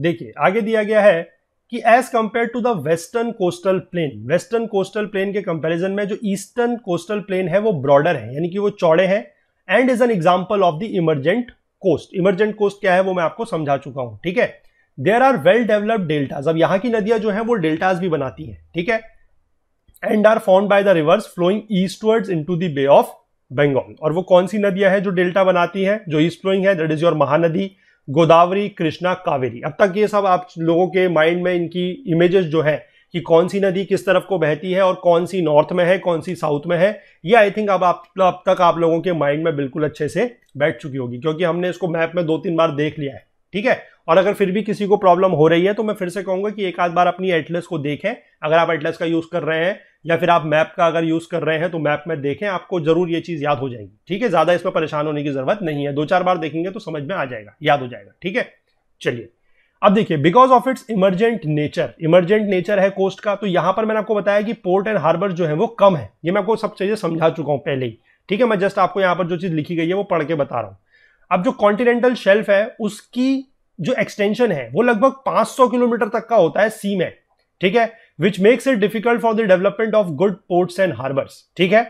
Speaker 1: देखिए आगे दिया गया है कि as compare to the western coastal plain western coastal plain के कंपैरिजन में जो ईस्टर्न कोस्टल प्लेन है वो ब्रॉडर है यानी कि वो चौड़े हैं and is an example of the emergent coast emergent coast क्या है वो मैं आपको समझा चुका हूं ठीक है there are well developed deltas अब यहां की नदियां जो है वो डेल्टाज भी बनाती हैं ठीक है and are form by the rivers flowing eastwards into the bay of Bengal और वो कौन सी नदियां हैं जो डेल्टा बनाती हैं जो ईस्ट फ्लोइंग है that is your Mahanadi Godavari Krishna Kaveri अब तक ये सब आप लोगों के माइंड में इनकी इमेजेस जो है कि कौन सी नदी किस तरफ को बहती है और कौन सी नॉर्थ में है कौन सी साउथ में है ये आई थिंक अब आप अब तक आप लोगों के माइंड में बिल्कुल अच्छे से बैठ चुकी होगी क्योंकि हमने इसको मैप में दो तीन बार देख लिया है ठीक है और अगर फिर भी किसी को प्रॉब्लम हो रही है तो मैं फिर से कहूंगा कि एक आध बार अपनी एटलस को देखें अगर आप एटलस का यूज कर रहे हैं या फिर आप मैप का अगर यूज़ कर रहे हैं तो मैप में देखें आपको जरूर ये चीज़ याद हो जाएगी ठीक है ज़्यादा इसमें परेशान होने की ज़रूरत नहीं है दो चार बार देखेंगे तो समझ में आ जाएगा याद हो जाएगा ठीक है चलिए अब देखिए because of its emergent nature emergent nature है कोस्ट का तो यहां पर मैंने आपको बताया कि पोर्ट एंड हार्बर जो है वो कम है ये मैं आपको सब चीज़ें समझा चुका हूं पहले ही ठीक है मैं जस्ट आपको यहां पर जो चीज़ लिखी गई है वो पढ़ के बता रहा हूँ अब जो कॉन्टिनेंटल शेल्फ है उसकी जो एक्सटेंशन है वो लगभग 500 किलोमीटर तक का होता है सी में ठीक है which makes it difficult for the development of good ports and harbours ठीक है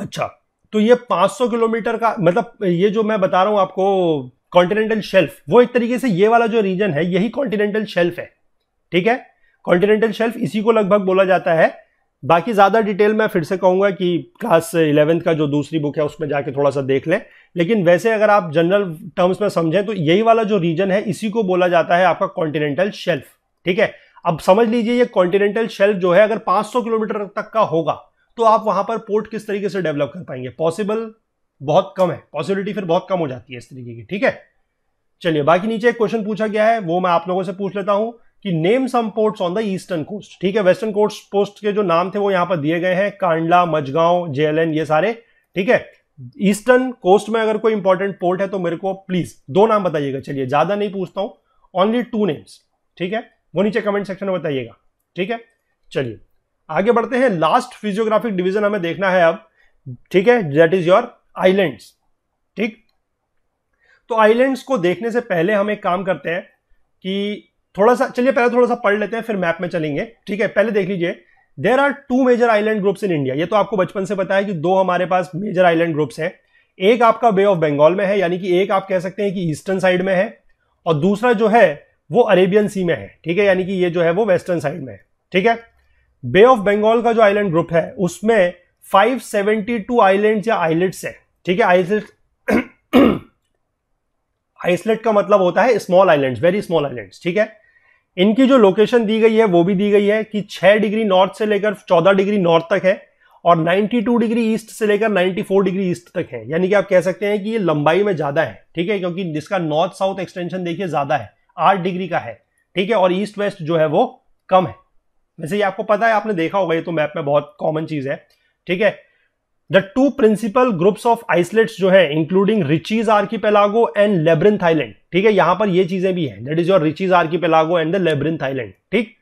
Speaker 1: अच्छा तो ये 500 किलोमीटर का मतलब ये जो मैं बता रहा हूं आपको कॉन्टिनेंटल शेल्फ वो एक तरीके से ये वाला जो रीजन है यही कॉन्टिनेंटल शेल्फ है ठीक है कॉन्टिनेंटल शेल्फ इसी को लगभग बोला जाता है बाकी ज़्यादा डिटेल मैं फिर से कहूंगा कि क्लास इलेवेंथ का जो दूसरी बुक है उसमें जाके थोड़ा सा देख लें लेकिन वैसे अगर आप जनरल टर्म्स में समझें तो यही वाला जो रीजन है इसी को बोला जाता है आपका कॉन्टिनेंटल शेल्फ ठीक है अब समझ लीजिए ये कॉन्टिनेंटल शेल्फ जो है अगर 500 किलोमीटर तक का होगा तो आप वहां पर पोर्ट किस तरीके से डेवलप कर पाएंगे पॉसिबल बहुत कम है पॉसिबिलिटी फिर बहुत कम हो जाती है इस तरीके की ठीक है चलिए बाकी नीचे एक क्वेश्चन पूछा गया है वो मैं आप लोगों से पूछ लेता हूं कि name some ports on the eastern coast ठीक है वेस्टर्न कोस्ट पोस्ट के जो नाम थे वो यहां पर दिए गए हैं कांडला मजगांव जेएलएन ये सारे ठीक है ईस्टर्न कोस्ट में अगर कोई इंपॉर्टेंट पोर्ट है तो मेरे को प्लीज दो नाम बताइएगा चलिए ज्यादा नहीं पूछता हूं ओनली टू नेम्स ठीक है वो नीचे कमेंट सेक्शन में बताइएगा ठीक है चलिए आगे बढ़ते हैं लास्ट फिजियोग्राफिक डिवीजन हमें देखना है अब ठीक है दैट इज योर आइलैंड्स ठीक तो आइलैंड्स को देखने से पहले हम एक काम करते हैं कि थोड़ा सा चलिए पहले थोड़ा सा पढ़ लेते हैं फिर मैप में चलेंगे ठीक है पहले देख लीजिए there are two major island groups in India ये तो आपको बचपन से पता है कि दो हमारे पास मेजर आइलैंड ग्रुप्स हैं एक आपका बे ऑफ बंगाल में है यानी कि एक आप कह सकते हैं कि ईस्टर्न साइड में है और दूसरा जो है वो अरेबियन सी में है ठीक है यानी कि ये जो है वो वेस्टर्न साइड में है ठीक है बे ऑफ बंगाल का जो आइलैंड ग्रुप है उसमें 572 आइलैंड या आइलेट्स है ठीक है आइलेट *coughs* आइसलेट का मतलब होता है small island very small island ठीक है इनकी जो लोकेशन दी गई है वो भी दी गई है कि 6 डिग्री नॉर्थ से लेकर 14 डिग्री नॉर्थ तक है और 92 डिग्री ईस्ट से लेकर 94 डिग्री ईस्ट तक है यानी कि आप कह सकते हैं कि ये लंबाई में ज्यादा है ठीक है क्योंकि जिसका नॉर्थ साउथ एक्सटेंशन देखिए ज्यादा है आठ डिग्री का है ठीक है और ईस्ट वेस्ट जो है वो कम है वैसे ये आपको पता है आपने देखा होगा ये तो मैप में बहुत कॉमन चीज है ठीक है the two principal groups of islets जो है including reaches archipelago and लेब्रिन island ठीक है यहां पर ये चीजें भी हैं that is your Ritchie's archipelago and the labyrinth island ठीक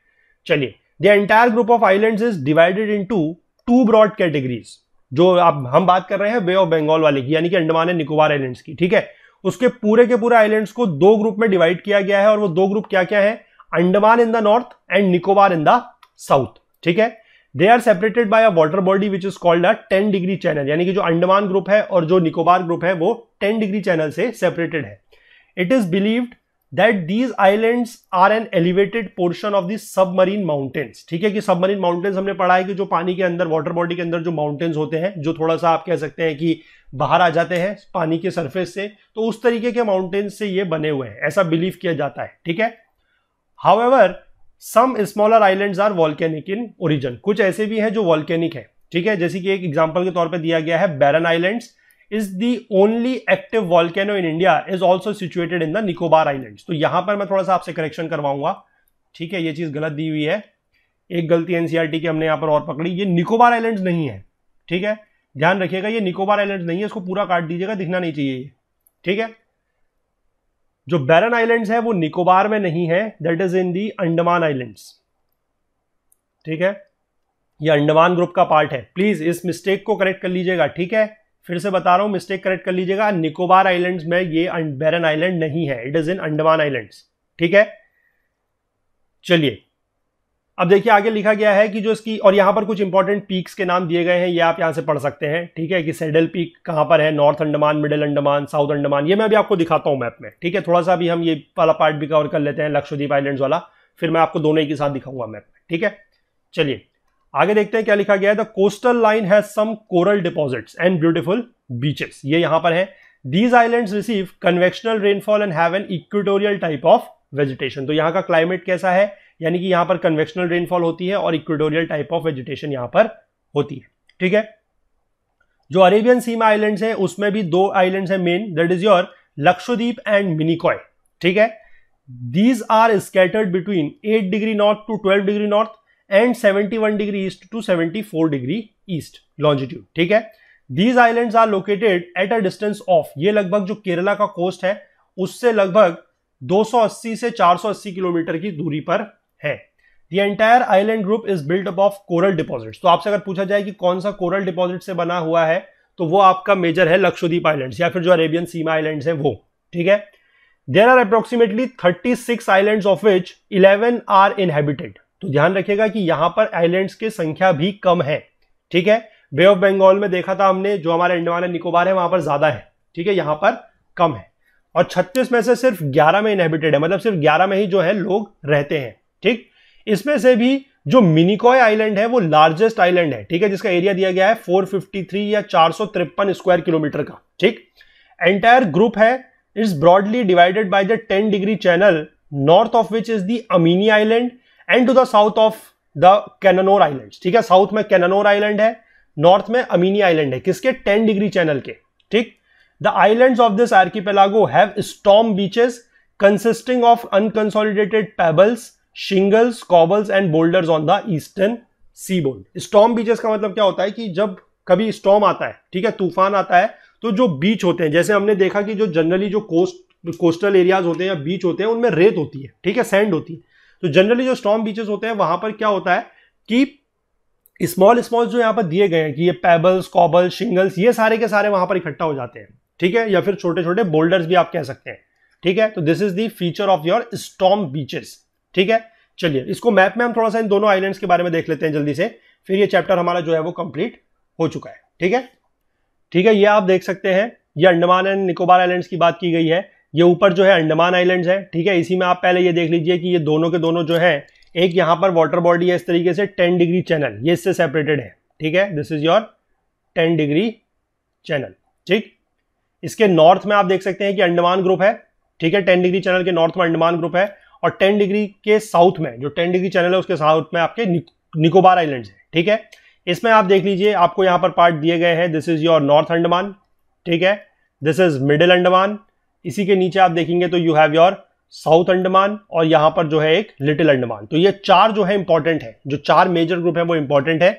Speaker 1: चलिए the entire group of islands is divided into two broad categories जो आप हम बात कर रहे हैं बे ऑफ बंगाल वाले की यानी कि अंडमान एंड निकोबार आइलैंड की ठीक है उसके पूरे के पूरे आइलैंड्स को दो ग्रुप में डिवाइड किया गया है और वो दो ग्रुप क्या क्या है Andaman in the north and Nicobar in the south ठीक है they are separated by a water body which is called a ten degree channel यानी कि जो अंडमान ग्रुप है और जो निकोबार ग्रुप है वो टेन डिग्री चैनल से सेपरेटेड है it is believed that these island are an elevated portion of the submarine mountains ठीक है कि सबमरीन माउंटेन्स हमने पढ़ा है कि जो पानी के अंदर वाटर बॉडी के अंदर जो माउंटेन्स होते हैं जो थोड़ा सा आप कह सकते हैं कि बाहर आ जाते हैं पानी के सरफेस से तो उस तरीके के माउंटेन्स से ये बने हुए हैं ऐसा बिलीव किया जाता है ठीक है however some smaller island are volcanic in origin कुछ ऐसे भी हैं जो वॉल्केनिक है ठीक है जैसे कि एक एग्जाम्पल के तौर पर दिया गया है Barren islands is the only active volcano in India is also situated in the Nicobar island तो यहां पर मैं थोड़ा सा आपसे करेक्शन करवाऊंगा ठीक है ये चीज गलत दी हुई है एक गलती एनसीआरटी e की हमने यहां पर और पकड़ी ये निकोबार आइलैंड नहीं है ठीक है ध्यान रखिएगा ये निकोबार आइलैंड नहीं है इसको पूरा काट दीजिएगा दिखना नहीं चाहिए ये ठीक है जो बैरन आइलैंड्स है वो निकोबार में नहीं है that is in the Andaman islands ठीक है ये अंडमान ग्रुप का पार्ट है प्लीज इस मिस्टेक को करेक्ट कर लीजिएगा ठीक है फिर से बता रहा हूँ मिस्टेक करेक्ट कर लीजिएगा निकोबार आइलैंड्स में ये बैरन आइलैंड नहीं है it is in Andaman islands ठीक है चलिए अब देखिए आगे लिखा गया है कि जो इसकी और यहाँ पर कुछ इंपॉर्टेंट पीक्स के नाम दिए गए हैं ये आप यहाँ से पढ़ सकते हैं ठीक है कि सेडल पीक कहाँ पर है North Andaman Middle Andaman South Andaman ये मैं अभी आपको दिखाता हूँ मैप में ठीक है थोड़ा सा भी हम ये वाला पार्ट भी कवर कर लेते हैं लक्षद्वीप आइलैंड्स वाला फिर मैं आपको दोनों ही के साथ दिखाऊंगा मैप में ठीक है चलिए आगे देखते हैं क्या लिखा गया है the coastal line has some coral deposits and beautiful beaches ये यहां पर है these islands receive convectional rainfall and have an equatorial type of vegetation तो यहां का क्लाइमेट कैसा है यानी कि यहां पर कन्वेक्शनल रेनफॉल होती है और इक्वेटोरियल टाइप ऑफ वेजिटेशन यहां पर होती है ठीक है जो अरेबियन सीमा आइलैंड है उसमें भी दो आइलैंड है main that is your Lakshadweep and Minicoy ठीक है these are scattered between 8 degree north to 12 degree north and 71 degree east to 74 degree east longitude ठीक है these islands are located at a distance of ये लगभग जो केरला का कोस्ट है उससे लगभग 280 से 480 किलोमीटर की दूरी पर है the entire island group is built up of coral deposit तो आपसे अगर पूछा जाए कि कौन सा कोरल डिपॉजिट से बना हुआ है तो वो आपका मेजर है लक्षद्वीप आइलैंड्स या फिर जो अरेबियन सीमा आइलैंड्स है वो ठीक है there are approximately thirty six island of which eleven are inhabited तो ध्यान रखिएगा कि यहां पर आइलैंड्स की संख्या भी कम है ठीक है बे ऑफ बंगाल में देखा था हमने जो हमारे अंडमान एंड निकोबार है वहां पर ज्यादा है ठीक है यहां पर कम है और 36 में से सिर्फ 11 में इनहेबिटेड है मतलब सिर्फ 11 में ही जो है लोग रहते हैं ठीक इसमें से भी जो मिनिकॉय आइलैंड है वो लार्जेस्ट आइलैंड है ठीक है जिसका एरिया दिया गया है 453 या चार स्क्वायर किलोमीटर का ठीक एंटायर ग्रुप है it's broadly divided by the 10 degree channel north of which is the Amini island and to the south of the Cannanore island ठीक है साउथ में कैननोर आइलैंड है नॉर्थ में अमीनी आइलैंड है किसके 10 डिग्री चैनल के ठीक the island of this archipelago have storm beaches consisting of unconsolidated pebbles shingles cobbles and boulders on the eastern seaboard storm beaches का मतलब क्या होता है कि जब कभी स्टॉम आता है ठीक है तूफान आता है तो जो बीच होते हैं जैसे हमने देखा कि जो जनरली जो कोस्ट कोस्टल एरियाज होते हैं या बीच होते हैं उनमें रेत होती है ठीक है सैंड होती है तो जनरली जो स्टॉम बीचेस होते हैं वहां पर क्या होता है कि स्मॉल स्मॉल जो यहां पर दिए गए हैं कि ये पेबल्स कॉबल्स शिंगल्स ये सारे के सारे वहां पर इकट्ठा हो जाते हैं ठीक है या फिर छोटे छोटे बोल्डर्स भी आप कह सकते हैं ठीक है तो this is the feature of your storm beaches ठीक है चलिए इसको मैप में हम थोड़ा सा इन दोनों आइलैंड्स के बारे में देख लेते हैं जल्दी से फिर ये चैप्टर हमारा जो है वो कंप्लीट हो चुका है ठीक है ठीक है ये आप देख सकते हैं ये अंडमान एंड निकोबार आइलैंड्स की बात की गई है ये ऊपर जो है अंडमान आइलैंड्स है ठीक है इसी में आप पहले ये देख लीजिए कि ये दोनों के दोनों जो है एक यहाँ पर वाटर बॉडी है इस तरीके से टेन डिग्री चैनल ये इससे सेपरेटेड है ठीक है this is your ten degree channel ठीक इसके नॉर्थ में आप देख सकते हैं कि अंडमान ग्रुप है ठीक है टेन डिग्री चैनल के नॉर्थ में अंडमान ग्रुप है और टेन डिग्री के साउथ में जो टेन डिग्री चैनल है उसके साउथ में आपके निकोबार आइलैंड है ठीक है इसमें आप देख लीजिए आपको यहाँ पर पार्ट दिए गए हैं this is your North Andaman ठीक है दिस इज मिडिल अंडमान इसी के नीचे आप देखेंगे तो you have your South Andaman और यहां पर जो है एक लिटिल अंडमान तो ये चार जो है इंपॉर्टेंट है जो चार मेजर ग्रुप है वो इंपॉर्टेंट है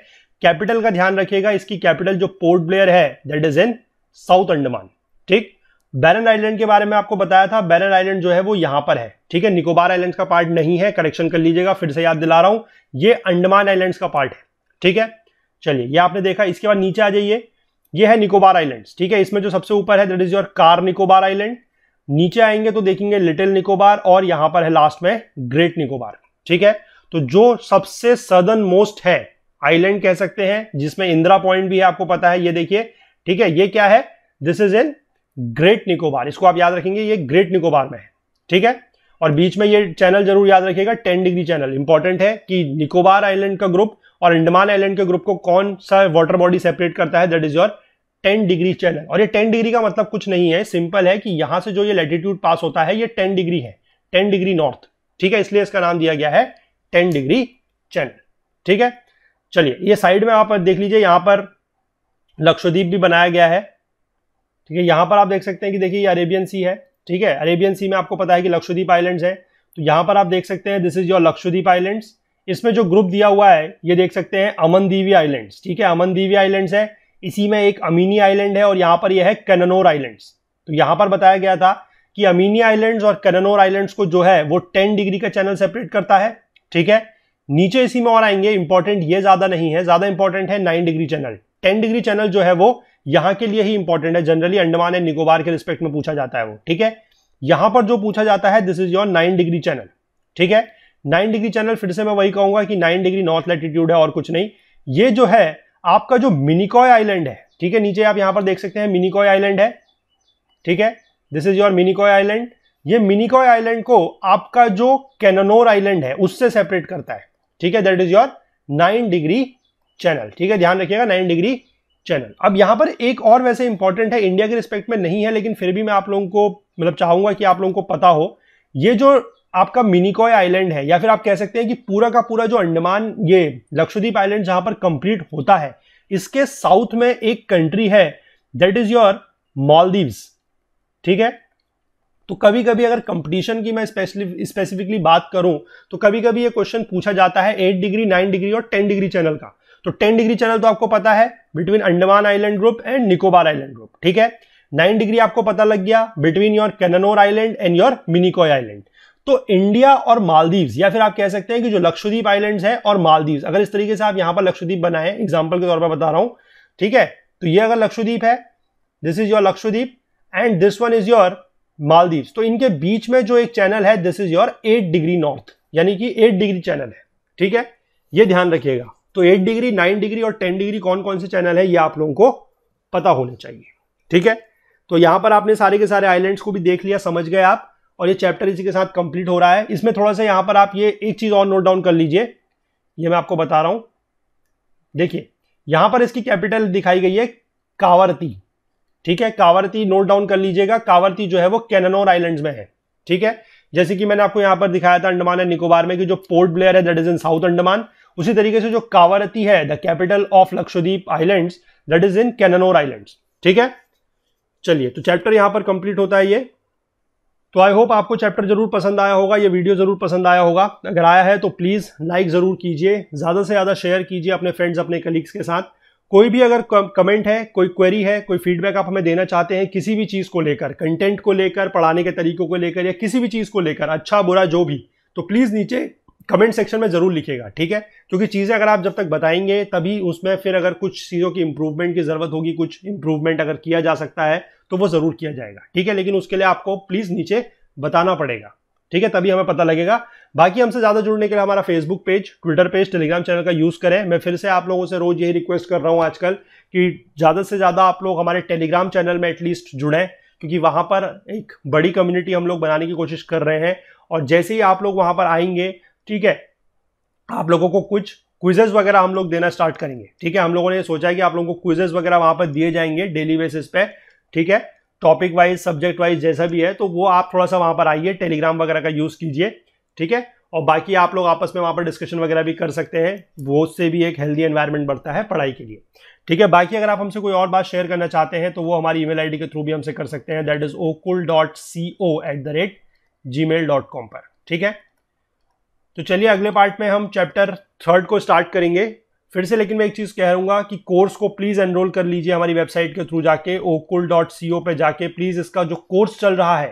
Speaker 1: कैपिटल का ध्यान रखिएगा इसकी कैपिटल जो पोर्ट ब्लेयर है that is in south Andaman ठीक बैरन आइलैंड के बारे में आपको बताया था बैरन आइलैंड जो है वो यहां पर है ठीक है निकोबार आइलैंड का पार्ट नहीं है करेक्शन कर लीजिएगा फिर से याद दिला रहा हूं ये अंडमान आइलैंड का पार्ट है ठीक है चलिए ये आपने देखा इसके बाद नीचे आ जाइए ये है निकोबार आइलैंड्स ठीक है इसमें जो सबसे ऊपर है that is your Car Nicobar island नीचे आएंगे तो देखेंगे लिटिल निकोबार और यहां पर है लास्ट में ग्रेट निकोबार ठीक है तो जो सबसे सदन मोस्ट है आइलैंड कह सकते हैं जिसमें इंदिरा पॉइंट भी है आपको पता है ये देखिए ठीक है ये क्या है this is in Great Nicobar इसको आप याद रखेंगे ये ग्रेट निकोबार में है ठीक है और बीच में ये चैनल जरूर याद रखिएगा टेन डिग्री चैनल इंपॉर्टेंट है कि निकोबार आइलैंड का ग्रुप और अंडमान आइलैंड के ग्रुप को कौन सा वाटर बॉडी सेपरेट करता है that is your ten degree channel और ये टेन डिग्री का मतलब कुछ नहीं है सिंपल है कि यहां से जो ये लेटीट्यूड पास होता है ये टेन डिग्री है टेन डिग्री नॉर्थ ठीक है इसलिए इसका नाम दिया गया है टेन डिग्री चैनल ठीक है चलिए ये साइड में आप देख लीजिए यहां पर लक्षद्वीप भी बनाया गया है ठीक है यहां पर आप देख सकते हैं कि देखिए ये अरेबियन सी है ठीक है अरेबियन सी में आपको पता है कि लक्षद्वीप आइलैंड्स है तो यहां पर आप देख सकते हैं this is your Lakshadweep islands इसमें जो ग्रुप दिया हुआ है ये देख सकते हैं अमनदीवी आइलैंड्स ठीक है अमनदीवी आइलैंड्स है इसी में एक अमीनी आइलैंड है और यहां पर यह है कैननोर आइलैंड्स तो यहां पर बताया गया था कि अमीनी आइलैंड्स और कैननोर आइलैंड्स को जो है वो टेन डिग्री का चैनल सेपरेट करता है ठीक है नीचे इसी में और आएंगे इंपॉर्टेंट ये ज्यादा नहीं है ज्यादा इंपॉर्टेंट है nine degree channel ten degree channel जो है वो यहां के लिए ही इंपॉर्टेंट है जनरली अंडमान एंड निकोबार के रिस्पेक्ट में पूछा जाता है वो ठीक है यहां पर जो पूछा जाता है this is your nine degree channel ठीक है नाइन डिग्री चैनल फिर से मैं वही कहूंगा कि नाइन डिग्री नॉर्थ लैटिट्यूड है और कुछ नहीं ये जो है आपका जो मिनिकॉय आइलैंड है ठीक है नीचे आप यहां पर देख सकते हैं मिनिकॉय आइलैंड है ठीक है this is your Minicoy island ये मिनिकॉय आइलैंड को आपका जो कैनोनोर आइलैंड है उससे सेपरेट करता है ठीक है that is your nine degree channel ठीक है ध्यान रखिएगा नाइन डिग्री चैनल अब यहां पर एक और वैसे इंपॉर्टेंट है इंडिया के रिस्पेक्ट में नहीं है लेकिन फिर भी मैं आप लोगों को मतलब चाहूंगा कि आप लोगों को पता हो ये जो आपका मिनिकॉय आइलैंड है या फिर आप कह सकते हैं कि पूरा का पूरा जो अंडमान ये लक्षद्वीप आइलैंड जहां पर कंप्लीट होता है इसके साउथ में एक कंट्री है दैट इज योर मालदीव्स ठीक है तो कभी कभी अगर कंपटीशन की मैं स्पेसिफिकली बात करूं तो कभी कभी ये क्वेश्चन पूछा जाता है एट डिग्री नाइन डिग्री और टेन डिग्री चैनल का तो टेन डिग्री चैनल तो आपको पता है between Andaman island group and Nicobar island group ठीक है नाइन डिग्री आपको पता लग गया between your Cannanore island and your Minicoy island तो इंडिया और मालदीव या फिर आप कह सकते हैं कि जो लक्षद्वीप आइलैंड है और मालदीव अगर इस तरीके से आप यहां पर लक्षद्वीप बनाए एग्जाम्पल के तौर पर बता रहा हूं ठीक है तो ये अगर लक्षद्वीप है this is your Lakshadweep and this one is your Maldives तो इनके बीच में जो एक चैनल है this is your eight degree north यानी कि एट डिग्री चैनल है ठीक है ये ध्यान रखिएगा तो एट डिग्री नाइन डिग्री और टेन डिग्री कौन कौन से चैनल है ये आप लोगों को पता होने चाहिए ठीक है तो यहां पर आपने सारे के सारे आइलैंड्स को भी देख लिया समझ गए आप और ये चैप्टर इसी के साथ कंप्लीट हो रहा है इसमें थोड़ा सा यहाँ पर आप ये एक चीज़ और नोट डाउन कर लीजिए ये मैं आपको बता रहा हूँ देखिए यहाँ पर इसकी कैपिटल दिखाई गई है कावरती ठीक है कावरती नोट डाउन कर लीजिएगा कावरती जो है वो कैननोर आइलैंड्स में है ठीक है जैसे कि मैंने आपको यहाँ पर दिखाया था अंडमान एंड निकोबार में कि जो पोर्ट ब्लेयर है that is in south Andaman उसी तरीके से जो कावरती है the capital of Lakshadweep islands that is in Cannanore islands ठीक है चलिए तो चैप्टर यहाँ पर कंप्लीट होता है ये तो आई होप आपको चैप्टर जरूर पसंद आया होगा ये वीडियो जरूर पसंद आया होगा अगर आया है तो प्लीज़ लाइक ज़रूर कीजिए ज़्यादा से ज़्यादा शेयर कीजिए अपने फ्रेंड्स अपने कलीग्स के साथ कोई भी अगर कमेंट है कोई क्वेरी है कोई फीडबैक आप हमें देना चाहते हैं किसी भी चीज़ को लेकर कंटेंट को लेकर पढ़ाने के तरीकों को लेकर या किसी भी चीज़ को लेकर अच्छा बुरा जो भी तो प्लीज़ नीचे कमेंट सेक्शन में ज़रूर लिखेगा ठीक है क्योंकि चीज़ें अगर आप जब तक बताएंगे तभी उसमें फिर अगर कुछ चीज़ों की इम्प्रूवमेंट की ज़रूरत होगी कुछ इम्प्रूवमेंट अगर किया जा सकता है तो वो ज़रूर किया जाएगा ठीक है लेकिन उसके लिए आपको प्लीज़ नीचे बताना पड़ेगा ठीक है तभी हमें पता लगेगा बाकी हमसे ज़्यादा जुड़ने के लिए हमारा Facebook page Twitter page Telegram channel का यूज़ करें मैं फिर से आप लोगों से रोज़ यही रिक्वेस्ट कर रहा हूं आजकल कि ज़्यादा से ज़्यादा आप लोग हमारे टेलीग्राम चैनल में एटलीस्ट जुड़ें क्योंकि वहां पर एक बड़ी कम्युनिटी हम लोग बनाने की कोशिश कर रहे हैं और जैसे ही आप लोग वहां पर आएंगे ठीक है आप लोगों को कुछ क्विजेज वगैरह हम लोग देना स्टार्ट करेंगे ठीक है हम लोगों ने सोचा है कि आप लोगों को क्विजेज वगैरह वहां पर दिए जाएंगे डेली बेसिस पे ठीक है टॉपिक वाइज सब्जेक्ट वाइज जैसा भी है तो वो आप थोड़ा सा वहाँ पर आइए टेलीग्राम वगैरह का यूज़ कीजिए ठीक है और बाकी आप लोग आपस में वहाँ पर डिस्कशन वगैरह भी कर सकते हैं वो उससे भी एक हेल्दी एन्वायरमेंट बढ़ता है पढ़ाई के लिए ठीक है बाकी अगर आप हमसे कोई और बात शेयर करना चाहते हैं तो वो हमारी ईमेल आईडी के थ्रू भी हमसे कर सकते हैं that is okul dot C O at the rate Gmail dot com पर ठीक है तो चलिए अगले पार्ट में हम चैप्टर थर्ड को स्टार्ट करेंगे फिर से लेकिन मैं एक चीज़ कह रहूँगा कि कोर्स को प्लीज़ एनरोल कर लीजिए हमारी वेबसाइट के थ्रू जाके ओकुल डॉट सी ओ पे जाके प्लीज़ इसका जो कोर्स चल रहा है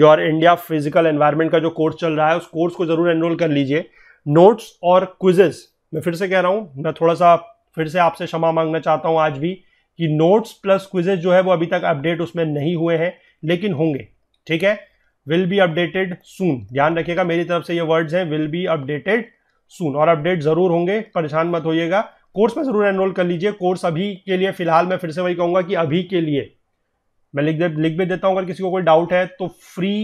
Speaker 1: योर इंडिया फिजिकल एनवायरनमेंट का जो कोर्स चल रहा है उस कोर्स को ज़रूर एनरोल कर लीजिए नोट्स और क्विजेज मैं फिर से कह रहा हूँ मैं थोड़ा सा फिर से आपसे क्षमा मांगना चाहता हूँ आज भी कि नोट्स प्लस क्विजेज जो है वो अभी तक अपडेट उसमें नहीं हुए हैं लेकिन होंगे ठीक है विल बी अपडेटेड सून ध्यान रखिएगा मेरी तरफ से ये वर्ड्स हैं विल बी अपडेटेड सून और अपडेट जरूर होंगे परेशान मत होइएगा कोर्स में जरूर एनरोल कर लीजिए कोर्स अभी के लिए फिलहाल मैं फिर से वही कहूंगा कि अभी के लिए मैं लिख दे लिख भी देता हूं अगर किसी को कोई डाउट है तो फ्री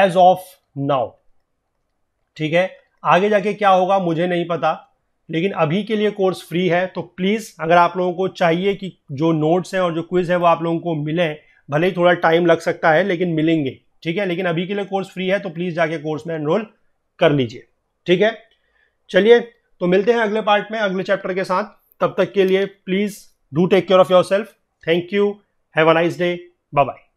Speaker 1: एज ऑफ नाउ ठीक है आगे जाके क्या होगा मुझे नहीं पता लेकिन अभी के लिए कोर्स फ्री है तो प्लीज़ अगर आप लोगों को चाहिए कि जो नोट्स हैं और जो क्विज़ है वो आप लोगों को मिले भले ही थोड़ा टाइम लग सकता है लेकिन मिलेंगे ठीक है लेकिन अभी के लिए कोर्स फ्री है तो प्लीज़ जाके कोर्स में एनरोल कर लीजिए ठीक है चलिए तो मिलते हैं अगले पार्ट में अगले चैप्टर के साथ तब तक के लिए please do take care of your self thank you have a nice day bye bye